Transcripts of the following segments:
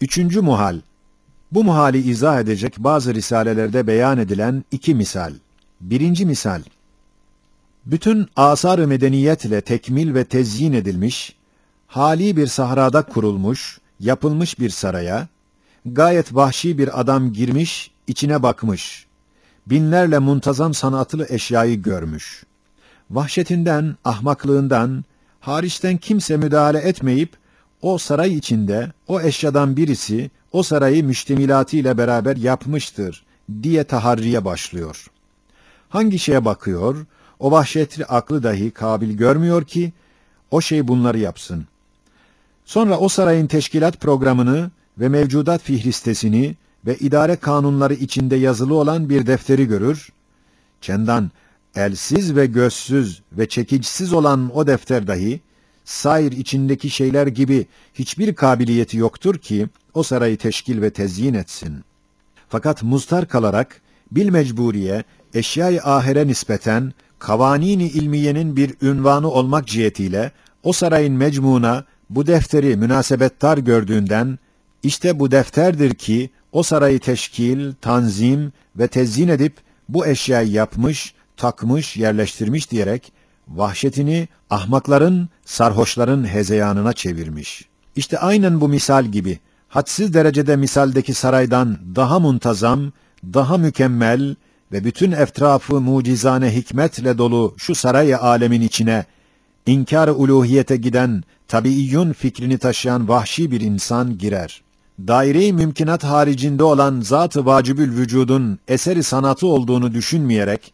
Üçüncü muhal. Bu muhali izah edecek bazı risalelerde beyan edilen iki misal. Birinci misal. Bütün asar-ı medeniyet tekmil ve tezyin edilmiş, hali bir sahrada kurulmuş, yapılmış bir saraya, gayet vahşi bir adam girmiş, içine bakmış. Binlerle muntazam sanatlı eşyayı görmüş. Vahşetinden, ahmaklığından, hariçten kimse müdahale etmeyip, o saray içinde o eşyadan birisi o sarayı müştemilatı ile beraber yapmıştır diye taharriye başlıyor. Hangi şeye bakıyor? O vahşetli aklı dahi kabil görmüyor ki o şey bunları yapsın. Sonra o sarayın teşkilat programını ve mevcudat fihristesini ve idare kanunları içinde yazılı olan bir defteri görür. Çendan, elsiz ve gözsüz ve çekicisiz olan o defter dahi, sair içindeki şeyler gibi hiçbir kabiliyeti yoktur ki o sarayı teşkil ve tezyin etsin. Fakat muztar kalarak bil mecburiye eşyayı ahire nispeten kavanini ilmiyenin bir ünvanı olmak cihetiyle o sarayın mecmuna bu defteri münasebettar gördüğünden işte bu defterdir ki o sarayı teşkil, tanzim ve tezyin edip bu eşyayı yapmış, takmış, yerleştirmiş diyerek vahşetini ahmakların, sarhoşların hezeyanına çevirmiş. İşte aynen bu misal gibi, hadsiz derecede misaldeki saraydan daha muntazam, daha mükemmel ve bütün etrafı mucizane hikmetle dolu şu saray alemin içine, inkar uluhiyete giden, tabiiyyun fikrini taşıyan vahşi bir insan girer. Daire-i mümkinat haricinde olan zat-ı vacibül vücudun eseri sanatı olduğunu düşünmeyerek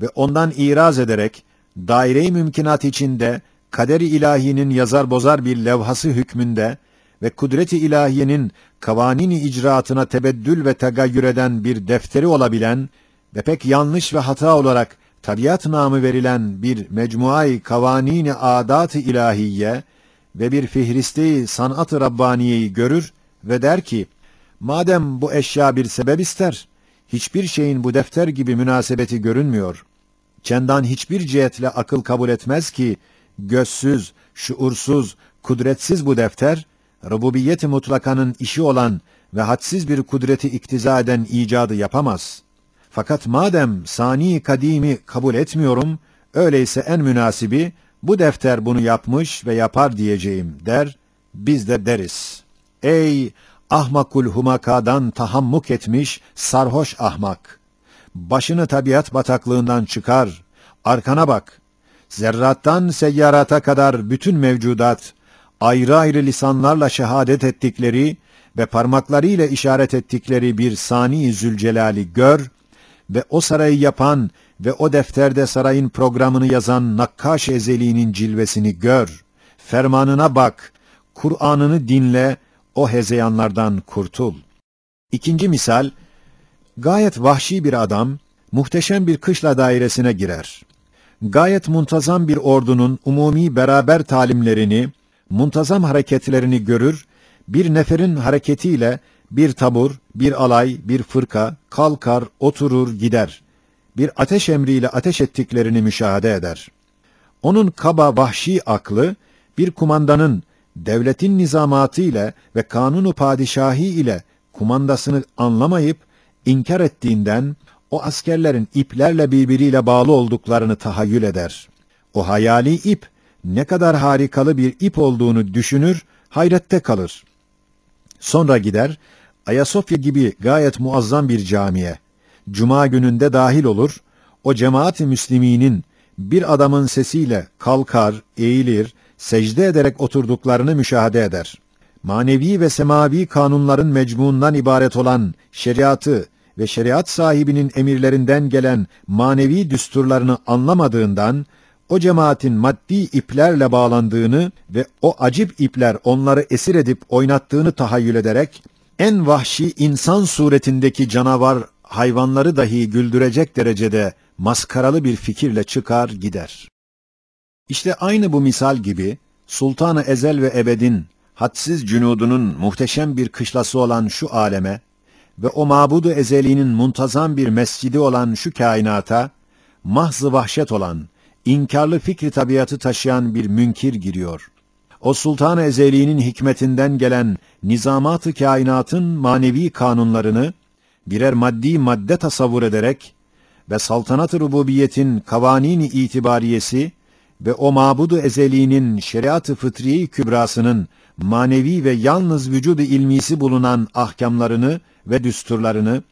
ve ondan iraz ederek daire-i mümkinat içinde kader-i ilahinin yazar bozar bir levhası hükmünde ve kudreti i ilahiyenin kavanini icraatına tebeddül ve tagayyür eden bir defteri olabilen ve pek yanlış ve hata olarak tabiat namı verilen bir mecmuai kavanini adat-ı ilahiye ve bir fihristi sanat-ı rabbaniyeyi görür ve der ki, madem bu eşya bir sebep ister, hiçbir şeyin bu defter gibi münasebeti görünmüyor. Kendan hiçbir cihetle akıl kabul etmez ki, gözsüz, şuursuz, kudretsiz bu defter, rububiyeti mutlakanın işi olan ve hadsiz bir kudreti iktiza eden icadı yapamaz. Fakat madem sani kadimi kabul etmiyorum, öyleyse en münasibi, bu defter bunu yapmış ve yapar diyeceğim der, biz de deriz. Ey ahmakul humakadan tahammuk etmiş sarhoş ahmak! başını tabiat bataklığından çıkar, arkana bak. Zerrattan seyyarata kadar bütün mevcudat, ayrı ayrı lisanlarla şehadet ettikleri ve parmaklarıyla işaret ettikleri bir sani Zülcelal'i gör ve o sarayı yapan ve o defterde sarayın programını yazan Nakkaş Ezeli'nin cilvesini gör. Fermanına bak, Kur'an'ını dinle, o hezeyanlardan kurtul. İkinci misal, Gayet vahşi bir adam, muhteşem bir kışla dairesine girer. Gayet muntazam bir ordunun umumi beraber talimlerini, muntazam hareketlerini görür, bir neferin hareketiyle bir tabur, bir alay, bir fırka, kalkar, oturur, gider. Bir ateş emriyle ateş ettiklerini müşahede eder. Onun kaba vahşi aklı, bir kumandanın devletin nizamatı ile ve kanunu padişahi ile kumandasını anlamayıp inkar ettiğinden o askerlerin iplerle birbiriyle bağlı olduklarını tahayyül eder. O hayali ip ne kadar harikalı bir ip olduğunu düşünür, hayrette kalır. Sonra gider Ayasofya gibi gayet muazzam bir camiye. Cuma gününde dahil olur. O cemaat-i müsliminin bir adamın sesiyle kalkar, eğilir, secde ederek oturduklarını müşahede eder. Manevi ve semavi kanunların mecmuundan ibaret olan şeriatı ve şeriat sahibinin emirlerinden gelen manevi düsturlarını anlamadığından o cemaatin maddi iplerle bağlandığını ve o acip ipler onları esir edip oynattığını tahayyül ederek en vahşi insan suretindeki canavar hayvanları dahi güldürecek derecede maskaralı bir fikirle çıkar gider. İşte aynı bu misal gibi Sultanı Ezel ve Ebed'in hadsiz cünudunun muhteşem bir kışlası olan şu aleme ve o mabudu ezeliğinin muntazam bir mescidi olan şu kainata, mahzı vahşet olan, inkarlı fikri tabiatı taşıyan bir münkir giriyor. O sultan ezeliğinin hikmetinden gelen nizamatı kainatın manevi kanunlarını birer maddi madde tasavvur ederek ve saltanat-ı rububiyetin kavanini itibariyesi ve o mabudu ezeliğinin şeriat-ı fıtriyi kübrasının manevi ve yalnız vücudu ilmisi bulunan ahkamlarını ve düsturlarını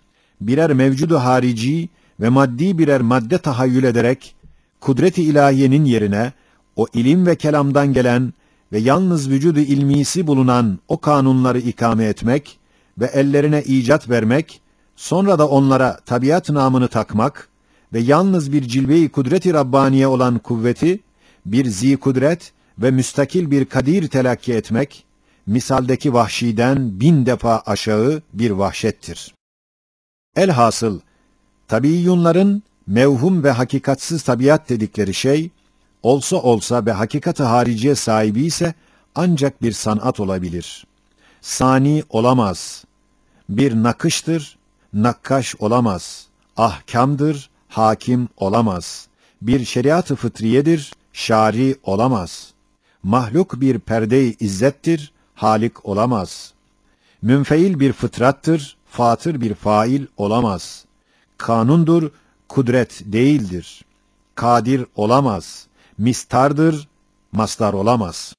birer mevcudu harici ve maddi birer madde tahayyül ederek kudreti i ilahiyenin yerine o ilim ve kelamdan gelen ve yalnız vücudu ilmisi bulunan o kanunları ikame etmek ve ellerine icat vermek, sonra da onlara tabiat namını takmak ve yalnız bir cilve kudreti kudret Rabbaniye olan kuvveti, bir zi kudret ve müstakil bir kadir telakki etmek, misaldeki vahşiden bin defa aşağı bir vahşettir. Elhasıl, tabiiyunların mevhum ve hakikatsız tabiat dedikleri şey, olsa olsa ve hakikati hariciye sahibi ise ancak bir sanat olabilir. Sani olamaz. Bir nakıştır, nakkaş olamaz. Ahkamdır, hakim olamaz. Bir şeriat-ı fıtriyedir, şari olamaz.'' mahluk bir perde-i izzettir, halik olamaz. Münfeil bir fıtrattır, fatır bir fail olamaz. Kanundur, kudret değildir. Kadir olamaz. Mistardır, mastar olamaz.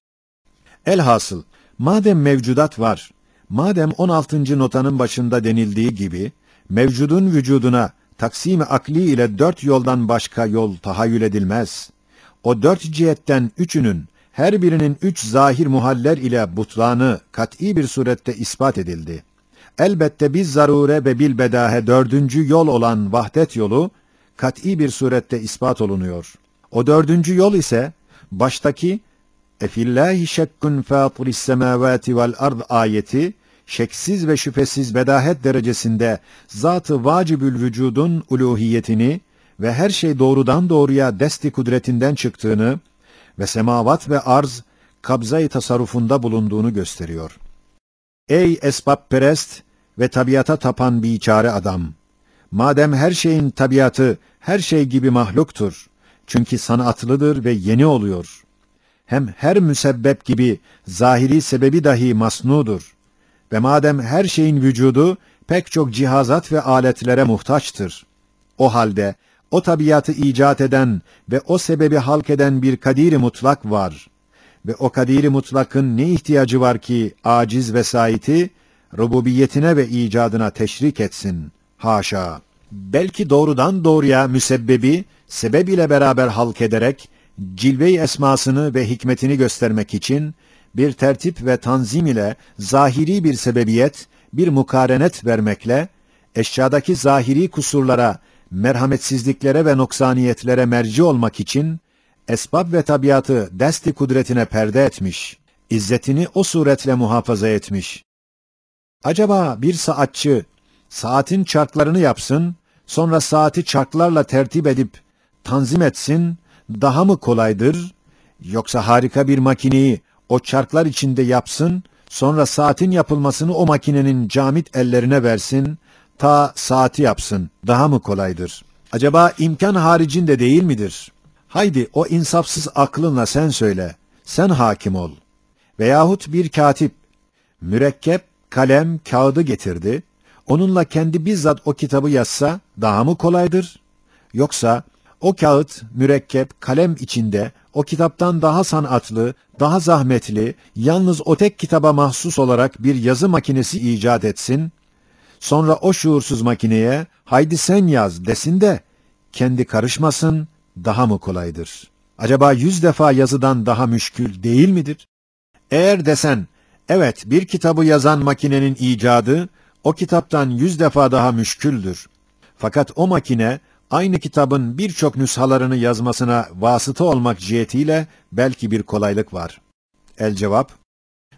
Elhasıl, madem mevcudat var, madem 16. notanın başında denildiği gibi, mevcudun vücuduna taksimi akli ile dört yoldan başka yol tahayyül edilmez. O dört cihetten üçünün her birinin üç zahir muhaller ile butlanı kat'î bir surette ispat edildi. Elbette biz zarure ve bilbedahe dördüncü yol olan vahdet yolu, kat'î bir surette ispat olunuyor. O dördüncü yol ise, baştaki Efillahi şekkun fâturis semâvâti vel ard ayeti, şeksiz ve şüphesiz bedahet derecesinde zatı vacibül vücudun uluhiyetini ve her şey doğrudan doğruya desti kudretinden çıktığını, ve semavat ve arz kabzayı tasarrufunda bulunduğunu gösteriyor. Ey esbab perest ve tabiata tapan biçare adam! Madem her şeyin tabiatı her şey gibi mahluktur, çünkü sanatlıdır ve yeni oluyor. Hem her müsebbep gibi zahiri sebebi dahi masnudur. Ve madem her şeyin vücudu pek çok cihazat ve aletlere muhtaçtır. O halde o tabiatı icat eden ve o sebebi halk eden bir kadiri mutlak var. Ve o kadiri mutlakın ne ihtiyacı var ki aciz vesaiti rububiyetine ve icadına teşrik etsin. Haşa! Belki doğrudan doğruya müsebbibi, sebeb ile beraber halk ederek, cilve-i esmasını ve hikmetini göstermek için, bir tertip ve tanzim ile zahiri bir sebebiyet, bir mukarenet vermekle, eşyadaki zahiri kusurlara merhametsizliklere ve noksaniyetlere merci olmak için esbab ve tabiatı desti kudretine perde etmiş, izzetini o suretle muhafaza etmiş. Acaba bir saatçi saatin çarklarını yapsın, sonra saati çarklarla tertip edip tanzim etsin daha mı kolaydır yoksa harika bir makineyi o çarklar içinde yapsın, sonra saatin yapılmasını o makinenin camit ellerine versin, ta saati yapsın daha mı kolaydır? Acaba imkan haricinde değil midir? Haydi o insafsız aklınla sen söyle, sen hakim ol. Veyahut bir katip, mürekkep, kalem, kağıdı getirdi, onunla kendi bizzat o kitabı yazsa daha mı kolaydır? Yoksa o kağıt, mürekkep, kalem içinde o kitaptan daha sanatlı, daha zahmetli, yalnız o tek kitaba mahsus olarak bir yazı makinesi icat etsin, Sonra o şuursuz makineye haydi sen yaz desin de kendi karışmasın daha mı kolaydır? Acaba yüz defa yazıdan daha müşkül değil midir? Eğer desen evet bir kitabı yazan makinenin icadı o kitaptan yüz defa daha müşküldür. Fakat o makine aynı kitabın birçok nüshalarını yazmasına vasıta olmak cihetiyle belki bir kolaylık var. El cevap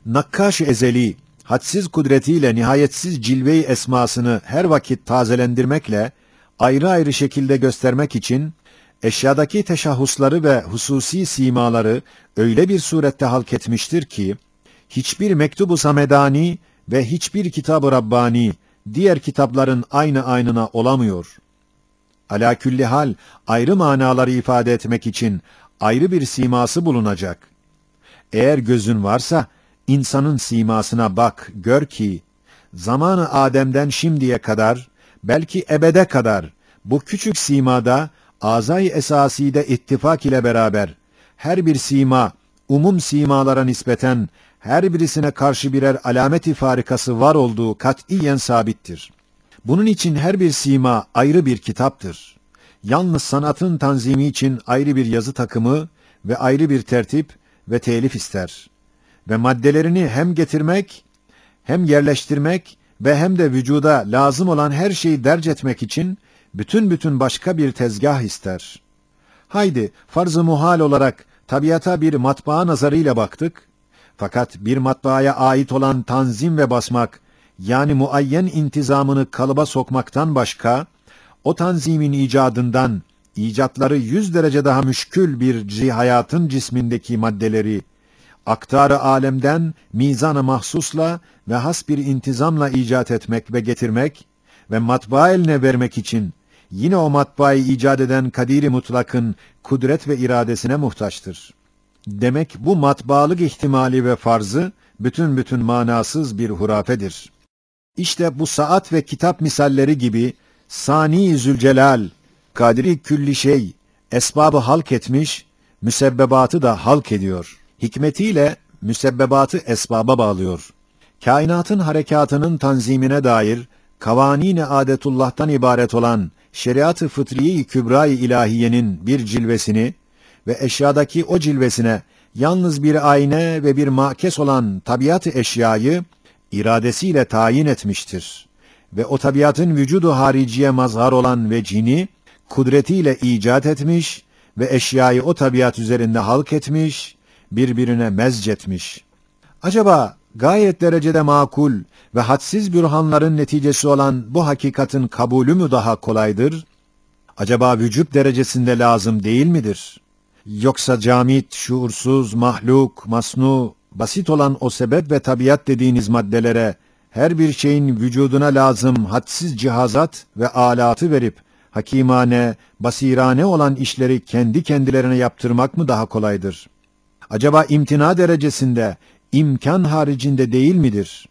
Nakkaş Ezeli hadsiz kudretiyle nihayetsiz cilveyi esmasını her vakit tazelendirmekle ayrı ayrı şekilde göstermek için eşyadaki teşahhusları ve hususi simaları öyle bir surette halk etmiştir ki hiçbir mektubu samedani ve hiçbir kitab rabbani diğer kitapların aynı aynına olamıyor. Ala külli hal ayrı manaları ifade etmek için ayrı bir siması bulunacak. Eğer gözün varsa insanın simasına bak, gör ki, zamanı Adem'den şimdiye kadar, belki ebede kadar, bu küçük simada, azay esaside ittifak ile beraber, her bir sima, umum simalara nispeten, her birisine karşı birer alameti farikası var olduğu katiyen sabittir. Bunun için her bir sima ayrı bir kitaptır. Yalnız sanatın tanzimi için ayrı bir yazı takımı ve ayrı bir tertip ve telif ister.'' ve maddelerini hem getirmek, hem yerleştirmek ve hem de vücuda lazım olan her şeyi derc etmek için bütün bütün başka bir tezgah ister. Haydi farz-ı muhal olarak tabiata bir matbaa nazarıyla baktık. Fakat bir matbaaya ait olan tanzim ve basmak, yani muayyen intizamını kalıba sokmaktan başka, o tanzimin icadından, icatları yüz derece daha müşkül bir hayatın cismindeki maddeleri, aktarı alemden mizana mahsusla ve has bir intizamla icat etmek ve getirmek ve matbaa eline vermek için yine o matbaayı icat eden kadiri mutlakın kudret ve iradesine muhtaçtır. Demek bu matbaalık ihtimali ve farzı bütün bütün manasız bir hurafedir. İşte bu saat ve kitap misalleri gibi Sani Zülcelal, kadiri külli şey, esbabı halk etmiş, müsebbebatı da halk ediyor.'' hikmetiyle müsebbebatı esbaba bağlıyor. Kainatın harekatının tanzimine dair kavanine adetullah'tan ibaret olan şeriat-ı fıtriyi kübra-i ilahiyenin bir cilvesini ve eşyadaki o cilvesine yalnız bir ayna ve bir makes olan tabiat-ı eşyayı iradesiyle tayin etmiştir. Ve o tabiatın vücudu hariciye mazhar olan ve cini, kudretiyle icat etmiş ve eşyayı o tabiat üzerinde halk etmiş birbirine mezcetmiş. Acaba gayet derecede makul ve hadsiz bürhanların neticesi olan bu hakikatin kabulü mü daha kolaydır? Acaba vücut derecesinde lazım değil midir? Yoksa camit, şuursuz, mahluk, masnu, basit olan o sebep ve tabiat dediğiniz maddelere her bir şeyin vücuduna lazım hadsiz cihazat ve alatı verip hakimane, basirane olan işleri kendi kendilerine yaptırmak mı daha kolaydır?'' acaba imtina derecesinde, imkan haricinde değil midir?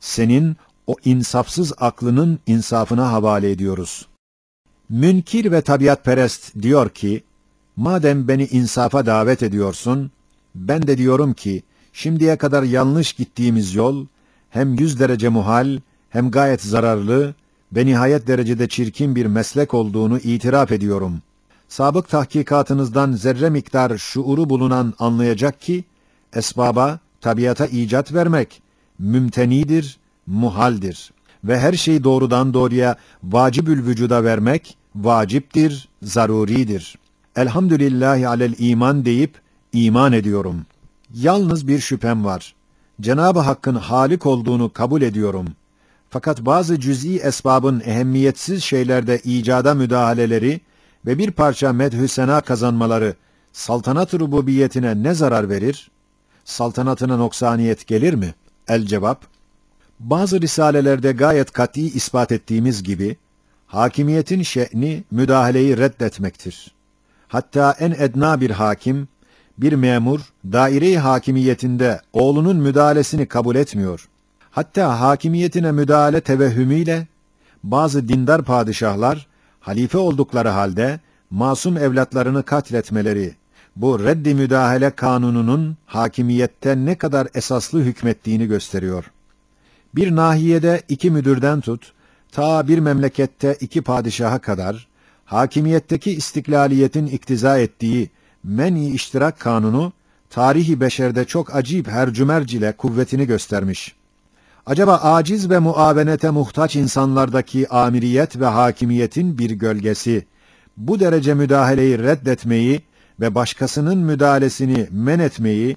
Senin o insafsız aklının insafına havale ediyoruz. Münkir ve tabiatperest diyor ki, madem beni insafa davet ediyorsun, ben de diyorum ki, şimdiye kadar yanlış gittiğimiz yol, hem yüz derece muhal, hem gayet zararlı ve nihayet derecede çirkin bir meslek olduğunu itiraf ediyorum.'' sabık tahkikatınızdan zerre miktar şuuru bulunan anlayacak ki, esbaba, tabiata icat vermek, mümtenidir, muhaldir ve her şeyi doğrudan doğruya vacibül vücuda vermek, vaciptir, zaruridir. Elhamdülillahi alel iman deyip, iman ediyorum. Yalnız bir şüphem var. Cenab-ı Hakk'ın halik olduğunu kabul ediyorum. Fakat bazı cüz'i esbabın ehemmiyetsiz şeylerde icada müdahaleleri, ve bir parça medhü sena kazanmaları saltanat-ı rububiyetine ne zarar verir? Saltanatına noksaniyet gelir mi? El cevap, bazı risalelerde gayet kat'i ispat ettiğimiz gibi, hakimiyetin şe'ni müdahaleyi reddetmektir. Hatta en edna bir hakim, bir memur, daire-i hakimiyetinde oğlunun müdahalesini kabul etmiyor. Hatta hakimiyetine müdahale tevehhümüyle, bazı dindar padişahlar, halife oldukları halde masum evlatlarını katletmeleri, bu reddi müdahale kanununun hakimiyette ne kadar esaslı hükmettiğini gösteriyor. Bir nahiyede iki müdürden tut, ta bir memlekette iki padişaha kadar, hakimiyetteki istiklaliyetin iktiza ettiği men-i iştirak kanunu, tarihi beşerde çok acip hercümerc ile kuvvetini göstermiş.'' acaba aciz ve muavenete muhtaç insanlardaki amiriyet ve hakimiyetin bir gölgesi, bu derece müdahaleyi reddetmeyi ve başkasının müdahalesini men etmeyi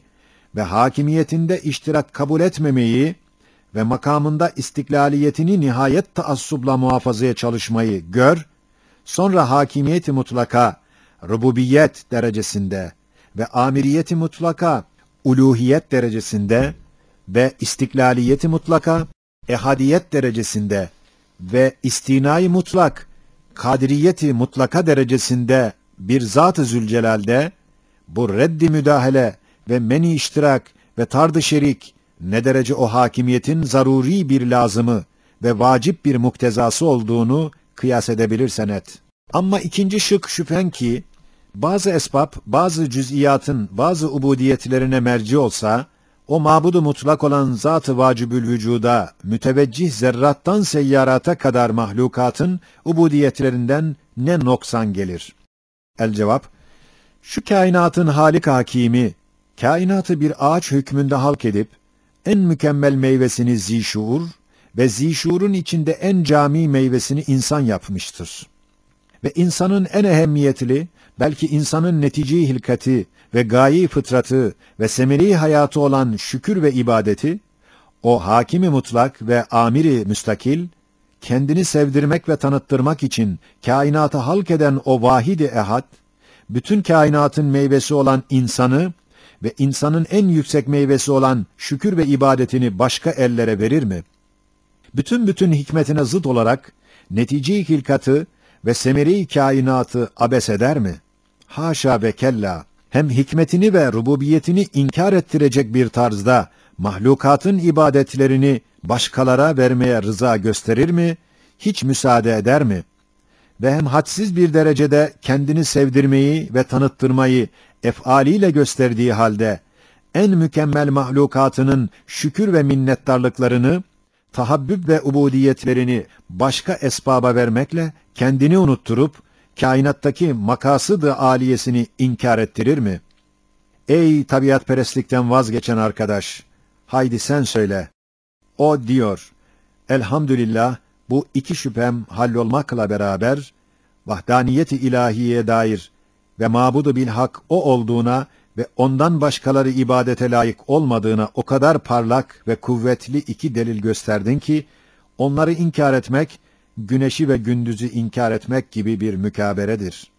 ve hakimiyetinde iştirak kabul etmemeyi ve makamında istiklaliyetini nihayet taassubla muhafazaya çalışmayı gör, sonra hakimiyeti mutlaka, rububiyet derecesinde ve amiriyeti mutlaka, uluhiyet derecesinde ve istiklaliyeti mutlaka, ehadiyet derecesinde ve istinayı mutlak, kadiriyeti mutlaka derecesinde bir zat-ı zülcelalde, bu reddi müdahale ve meni iştirak ve tard şerik ne derece o hakimiyetin zaruri bir lazımı ve vacip bir muktezası olduğunu kıyas edebilirsen et. Ama ikinci şık şüphen ki, bazı esbab, bazı cüz'iyatın, bazı ubudiyetlerine merci olsa, o mabudu mutlak olan zat-ı vacibül vücuda, müteveccih zerrattan seyyarata kadar mahlukatın ubudiyetlerinden ne noksan gelir? El cevap, şu kainatın halik hakimi, kainatı bir ağaç hükmünde halk edip, en mükemmel meyvesini zişuur ve zişuurun içinde en cami meyvesini insan yapmıştır ve insanın en ehemmiyetli, belki insanın netici hilkati ve gayi fıtratı ve semeri hayatı olan şükür ve ibadeti, o hakimi mutlak ve amiri müstakil, kendini sevdirmek ve tanıttırmak için kainata halk eden o vahidi ehad, bütün kainatın meyvesi olan insanı ve insanın en yüksek meyvesi olan şükür ve ibadetini başka ellere verir mi? Bütün bütün hikmetine zıt olarak, netice hilkatı ve semeri kainatı abes eder mi? Haşa ve kella. Hem hikmetini ve rububiyetini inkar ettirecek bir tarzda mahlukatın ibadetlerini başkalara vermeye rıza gösterir mi? Hiç müsaade eder mi? Ve hem hadsiz bir derecede kendini sevdirmeyi ve tanıttırmayı efaliyle gösterdiği halde en mükemmel mahlukatının şükür ve minnettarlıklarını tahabbüb ve ubudiyetlerini başka esbaba vermekle kendini unutturup kainattaki makası da aliyesini inkar ettirir mi? Ey tabiat tabiatperestlikten vazgeçen arkadaş, haydi sen söyle. O diyor, elhamdülillah bu iki şüphem hallolmakla beraber, vahdaniyeti ilahiye dair ve mabudu Hak o olduğuna ve ondan başkaları ibadete layık olmadığına o kadar parlak ve kuvvetli iki delil gösterdin ki, onları inkar etmek, güneşi ve gündüzü inkar etmek gibi bir mükaberedir.''